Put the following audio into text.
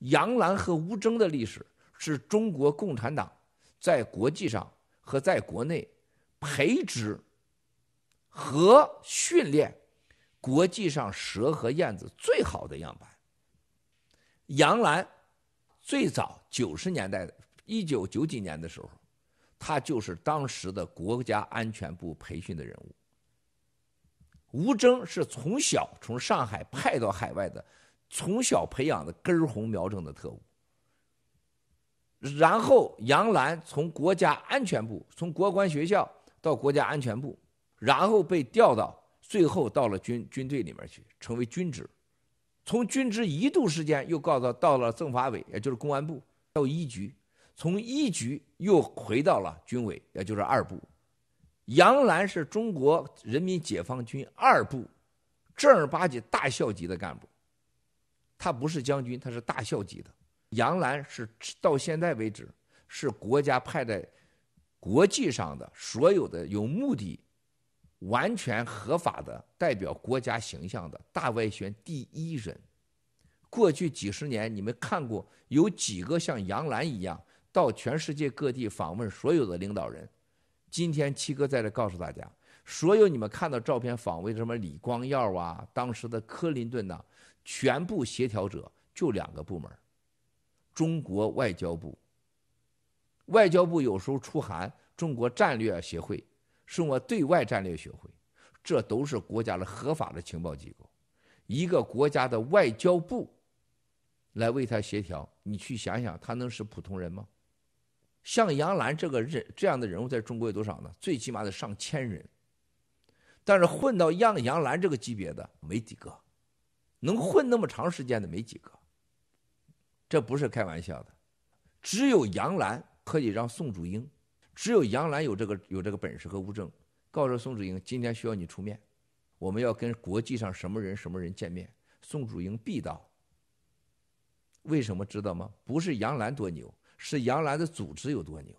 杨澜和吴征的历史是中国共产党在国际上和在国内培植和训练国际上蛇和燕子最好的样板。杨澜最早九十年代的一九九几年的时候，他就是当时的国家安全部培训的人物。吴征是从小从上海派到海外的。从小培养的根红苗正的特务，然后杨澜从国家安全部，从国关学校到国家安全部，然后被调到，最后到了军军队里面去，成为军职。从军职一度时间又告到到了政法委，也就是公安部到一局，从一局又回到了军委，也就是二部。杨澜是中国人民解放军二部正儿八经大校级的干部。他不是将军，他是大校级的。杨澜是到现在为止是国家派在国际上的所有的有目的、完全合法的代表国家形象的大外宣第一人。过去几十年，你们看过有几个像杨澜一样到全世界各地访问所有的领导人？今天七哥在这告诉大家。所有你们看到照片访问什么李光耀啊，当时的克林顿呐，全部协调者就两个部门，中国外交部。外交部有时候出函，中国战略协会，是我对外战略学会，这都是国家的合法的情报机构。一个国家的外交部，来为他协调，你去想想，他能是普通人吗？像杨澜这个人这样的人物，在中国有多少呢？最起码得上千人。但是混到样杨澜这个级别的没几个，能混那么长时间的没几个。这不是开玩笑的，只有杨澜可以让宋祖英，只有杨澜有这个有这个本事和物证，告诉宋祖英，今天需要你出面，我们要跟国际上什么人什么人见面，宋祖英必到。为什么知道吗？不是杨澜多牛，是杨澜的组织有多牛。